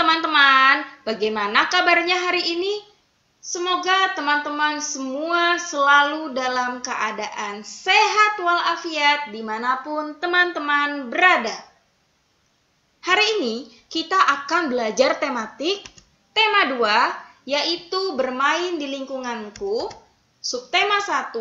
teman-teman, bagaimana kabarnya hari ini? Semoga teman-teman semua selalu dalam keadaan sehat walafiat dimanapun teman-teman berada. Hari ini kita akan belajar tematik tema 2 yaitu bermain di lingkunganku, subtema 1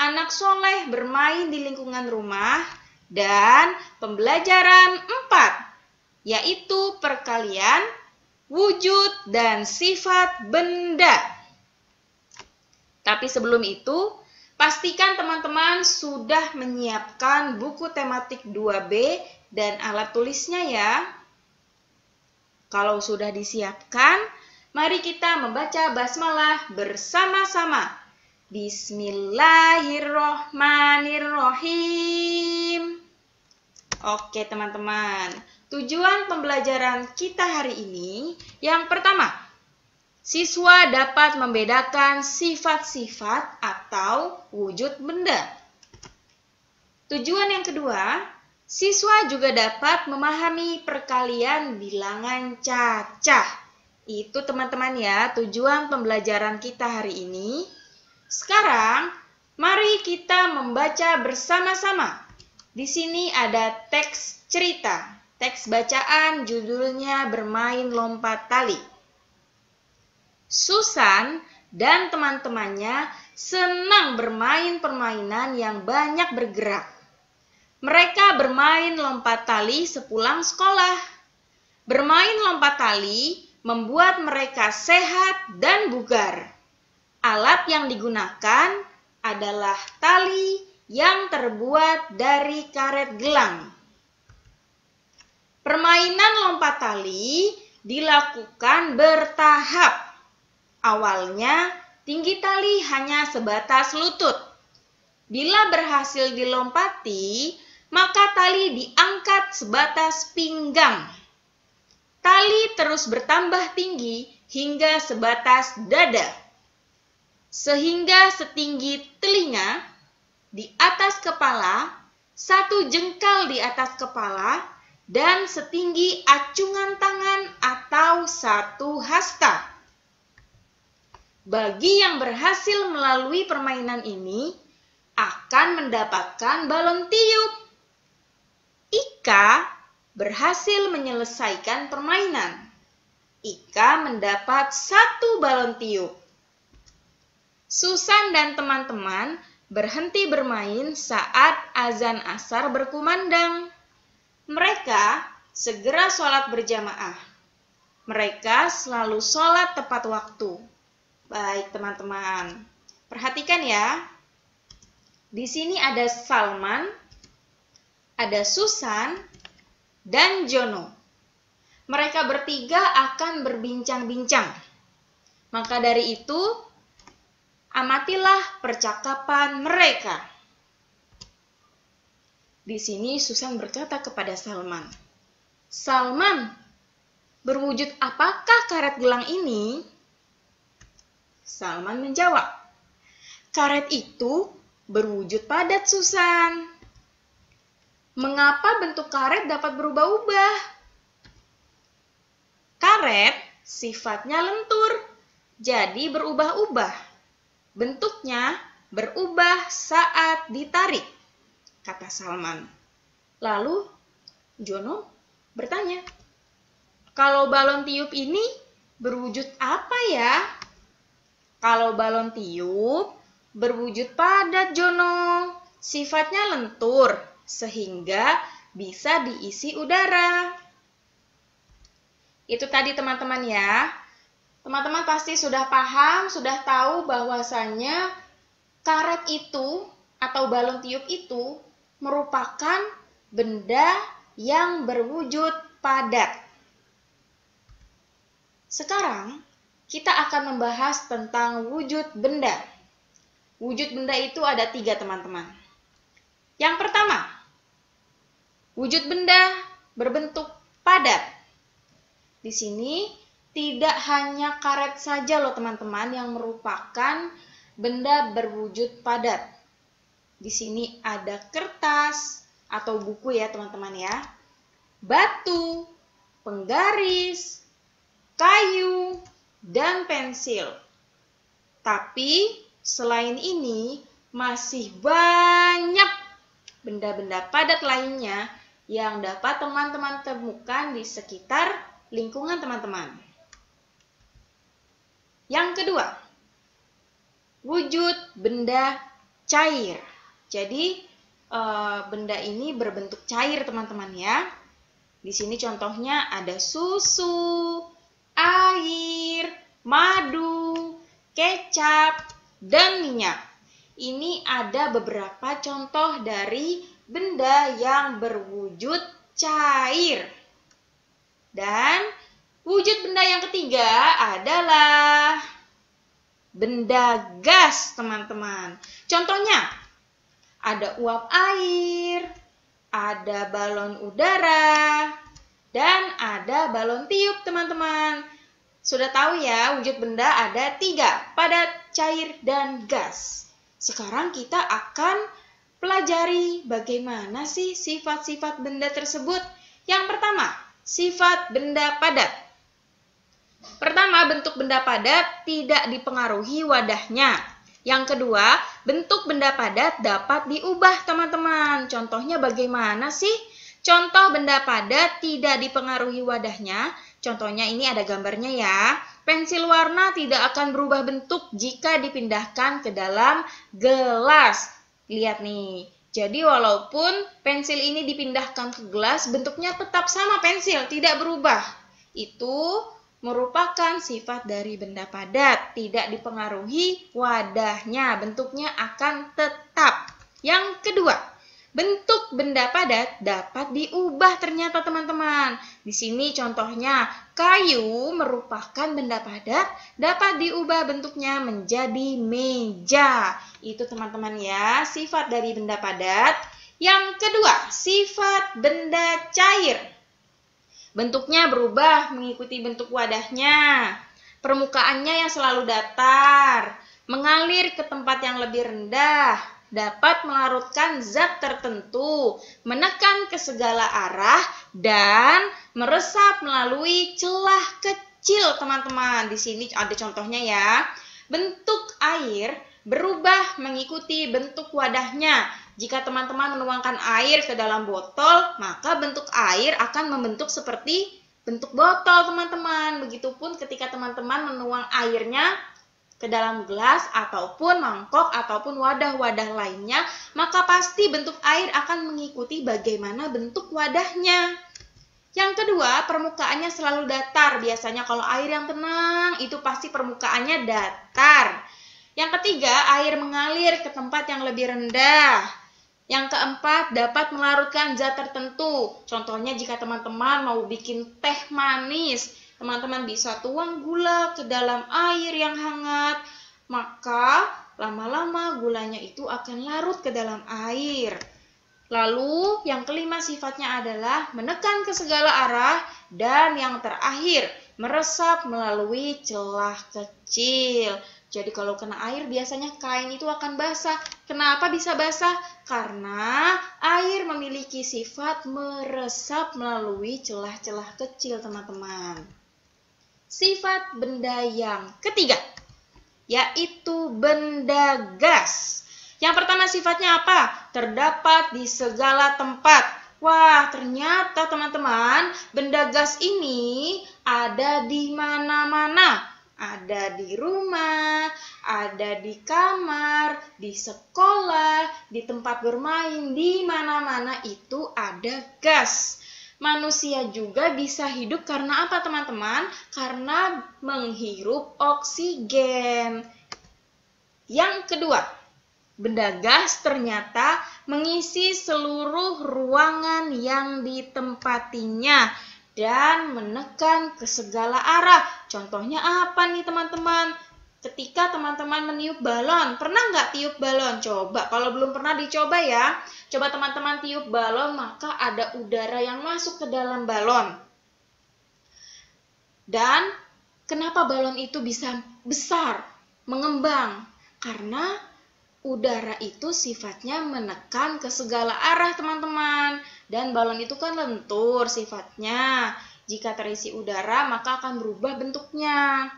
anak soleh bermain di lingkungan rumah, dan pembelajaran 4 yaitu perkalian, wujud, dan sifat benda. Tapi sebelum itu, pastikan teman-teman sudah menyiapkan buku tematik 2B dan alat tulisnya ya. Kalau sudah disiapkan, mari kita membaca basmalah bersama-sama. Bismillahirrohmanirrohim. Oke teman-teman, Tujuan pembelajaran kita hari ini yang pertama, siswa dapat membedakan sifat-sifat atau wujud benda. Tujuan yang kedua, siswa juga dapat memahami perkalian bilangan cacah. Itu teman-teman ya, tujuan pembelajaran kita hari ini. Sekarang, mari kita membaca bersama-sama. Di sini ada teks cerita. Teks bacaan judulnya Bermain Lompat Tali. Susan dan teman-temannya senang bermain permainan yang banyak bergerak. Mereka bermain lompat tali sepulang sekolah. Bermain lompat tali membuat mereka sehat dan bugar. Alat yang digunakan adalah tali yang terbuat dari karet gelang. Permainan lompat tali dilakukan bertahap. Awalnya, tinggi tali hanya sebatas lutut. Bila berhasil dilompati, maka tali diangkat sebatas pinggang. Tali terus bertambah tinggi hingga sebatas dada. Sehingga setinggi telinga, di atas kepala, satu jengkal di atas kepala, dan setinggi acungan tangan atau satu hasta. Bagi yang berhasil melalui permainan ini, akan mendapatkan balon tiup. Ika berhasil menyelesaikan permainan. Ika mendapat satu balon tiup. Susan dan teman-teman berhenti bermain saat azan asar berkumandang. Mereka segera sholat berjamaah. Mereka selalu sholat tepat waktu. Baik, teman-teman. Perhatikan ya. Di sini ada Salman, ada Susan, dan Jono. Mereka bertiga akan berbincang-bincang. Maka dari itu, amatilah percakapan mereka. Di sini Susan berkata kepada Salman, "Salman, berwujud apakah karet gelang ini?" Salman menjawab, "Karet itu berwujud padat, Susan. Mengapa bentuk karet dapat berubah-ubah? Karet sifatnya lentur, jadi berubah-ubah. Bentuknya berubah saat ditarik." kata Salman. Lalu Jono bertanya, kalau balon tiup ini berwujud apa ya? Kalau balon tiup berwujud padat Jono, sifatnya lentur sehingga bisa diisi udara. Itu tadi teman-teman ya. Teman-teman pasti sudah paham, sudah tahu bahwasannya karet itu atau balon tiup itu merupakan benda yang berwujud padat. Sekarang, kita akan membahas tentang wujud benda. Wujud benda itu ada tiga teman-teman. Yang pertama, wujud benda berbentuk padat. Di sini tidak hanya karet saja loh teman-teman yang merupakan benda berwujud padat. Di sini ada kertas atau buku ya teman-teman ya. Batu, penggaris, kayu, dan pensil. Tapi selain ini masih banyak benda-benda padat lainnya yang dapat teman-teman temukan di sekitar lingkungan teman-teman. Yang kedua, wujud benda cair. Jadi eh, benda ini berbentuk cair teman-teman ya. Di sini contohnya ada susu, air, madu, kecap, dan minyak. Ini ada beberapa contoh dari benda yang berwujud cair. Dan wujud benda yang ketiga adalah benda gas, teman-teman. Contohnya, ada uap air, ada balon udara, dan ada balon tiup, teman-teman. Sudah tahu ya, wujud benda ada tiga, padat, cair, dan gas. Sekarang kita akan pelajari bagaimana sih sifat-sifat benda tersebut. Yang pertama, sifat benda padat. Pertama, bentuk benda padat tidak dipengaruhi wadahnya yang kedua, bentuk benda padat dapat diubah, teman-teman. Contohnya bagaimana sih? Contoh benda padat tidak dipengaruhi wadahnya. Contohnya ini ada gambarnya ya. Pensil warna tidak akan berubah bentuk jika dipindahkan ke dalam gelas. Lihat nih. Jadi walaupun pensil ini dipindahkan ke gelas, bentuknya tetap sama pensil, tidak berubah. Itu merupakan sifat dari benda padat, tidak dipengaruhi wadahnya, bentuknya akan tetap. Yang kedua, bentuk benda padat dapat diubah ternyata teman-teman. Di sini contohnya kayu merupakan benda padat dapat diubah bentuknya menjadi meja. Itu teman-teman ya, sifat dari benda padat. Yang kedua, sifat benda cair Bentuknya berubah mengikuti bentuk wadahnya. Permukaannya yang selalu datar, mengalir ke tempat yang lebih rendah, dapat melarutkan zat tertentu, menekan ke segala arah, dan meresap melalui celah kecil, teman-teman. Di sini ada contohnya ya. Bentuk air berubah mengikuti bentuk wadahnya, jika teman-teman menuangkan air ke dalam botol, maka bentuk air akan membentuk seperti bentuk botol, teman-teman. Begitupun ketika teman-teman menuang airnya ke dalam gelas ataupun mangkok ataupun wadah-wadah lainnya, maka pasti bentuk air akan mengikuti bagaimana bentuk wadahnya. Yang kedua, permukaannya selalu datar. Biasanya kalau air yang tenang itu pasti permukaannya datar. Yang ketiga, air mengalir ke tempat yang lebih rendah. Yang keempat, dapat melarutkan zat tertentu. Contohnya jika teman-teman mau bikin teh manis, teman-teman bisa tuang gula ke dalam air yang hangat, maka lama-lama gulanya itu akan larut ke dalam air. Lalu, yang kelima sifatnya adalah menekan ke segala arah dan yang terakhir, meresap melalui celah kecil. Jadi kalau kena air biasanya kain itu akan basah. Kenapa bisa basah? Karena air memiliki sifat meresap melalui celah-celah kecil, teman-teman. Sifat benda yang ketiga yaitu benda gas. Yang pertama sifatnya apa? Terdapat di segala tempat. Wah, ternyata teman-teman, benda gas ini ada di mana-mana ada di rumah, ada di kamar, di sekolah, di tempat bermain, di mana-mana itu ada gas. Manusia juga bisa hidup karena apa, teman-teman? Karena menghirup oksigen. Yang kedua, benda gas ternyata mengisi seluruh ruangan yang ditempatinya dan menekan ke segala arah. Contohnya apa nih teman-teman? Ketika teman-teman meniup balon, pernah nggak tiup balon? Coba, kalau belum pernah dicoba ya. Coba teman-teman tiup balon, maka ada udara yang masuk ke dalam balon. Dan kenapa balon itu bisa besar, mengembang? Karena udara itu sifatnya menekan ke segala arah teman-teman dan balon itu kan lentur sifatnya jika terisi udara maka akan berubah bentuknya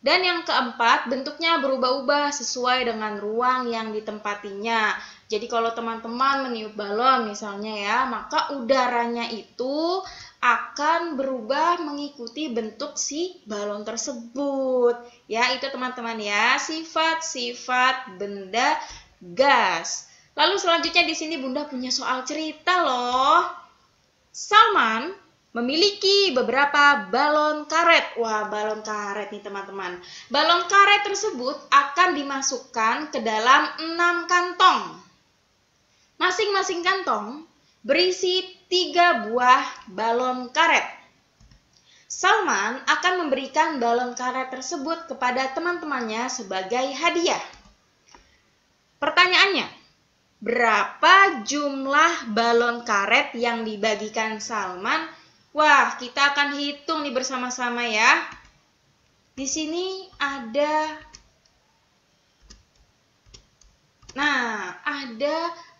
dan yang keempat bentuknya berubah-ubah sesuai dengan ruang yang ditempatinya jadi kalau teman-teman meniup balon misalnya ya maka udaranya itu akan berubah mengikuti bentuk si balon tersebut Ya, itu teman-teman ya, sifat-sifat benda gas. Lalu selanjutnya di sini Bunda punya soal cerita loh. Salman memiliki beberapa balon karet. Wah, balon karet nih teman-teman. Balon karet tersebut akan dimasukkan ke dalam 6 kantong. Masing-masing kantong berisi tiga buah balon karet. Salman akan memberikan balon karet tersebut kepada teman-temannya sebagai hadiah. Pertanyaannya, berapa jumlah balon karet yang dibagikan Salman? Wah, kita akan hitung nih bersama-sama ya. Di sini ada Nah, ada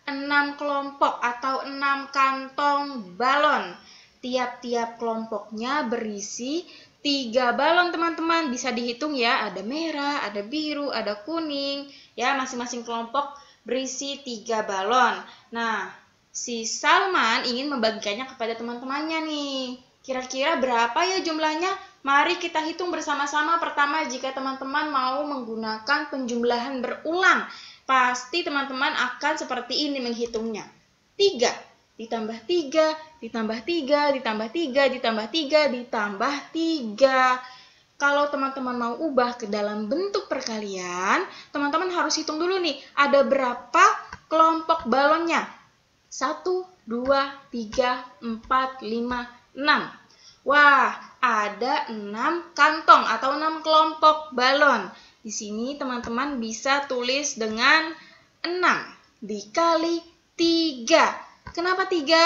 6 kelompok atau 6 kantong balon tiap-tiap kelompoknya berisi tiga balon teman-teman bisa dihitung ya ada merah ada biru ada kuning ya masing-masing kelompok berisi tiga balon nah si Salman ingin membagikannya kepada teman-temannya nih kira-kira berapa ya jumlahnya mari kita hitung bersama-sama pertama jika teman-teman mau menggunakan penjumlahan berulang pasti teman-teman akan seperti ini menghitungnya tiga ditambah 3, ditambah 3, ditambah 3, ditambah 3, ditambah 3. Kalau teman-teman mau ubah ke dalam bentuk perkalian, teman-teman harus hitung dulu nih, ada berapa kelompok balonnya? 1, 2, 3, 4, 5, 6. Wah, ada 6 kantong atau 6 kelompok balon. Di sini teman-teman bisa tulis dengan 6 dikali 3. Kenapa tiga?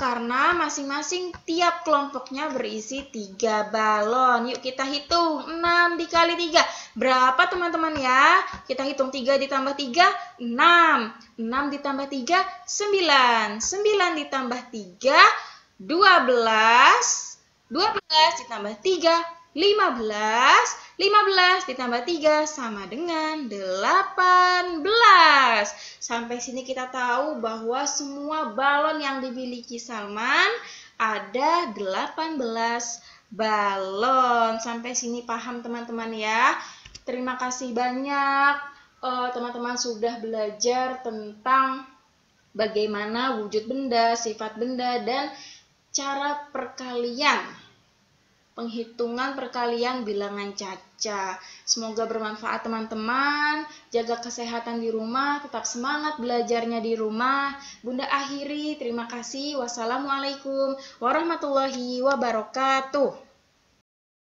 Karena masing-masing tiap kelompoknya berisi tiga balon. Yuk kita hitung. Enam dikali tiga. Berapa teman-teman ya? Kita hitung tiga ditambah tiga. Enam. Enam ditambah tiga. Sembilan. Sembilan ditambah tiga. Dua belas. Dua belas ditambah tiga. 15. 15 ditambah 3 sama dengan 18. Sampai sini kita tahu bahwa semua balon yang dimiliki Salman ada 18 balon. Sampai sini paham teman-teman ya. Terima kasih banyak eh, teman-teman uh, sudah belajar tentang bagaimana wujud benda, sifat benda, dan cara perkalian penghitungan perkalian bilangan caca. Semoga bermanfaat teman-teman. Jaga kesehatan di rumah, tetap semangat belajarnya di rumah. Bunda akhiri, terima kasih. Wassalamualaikum warahmatullahi wabarakatuh.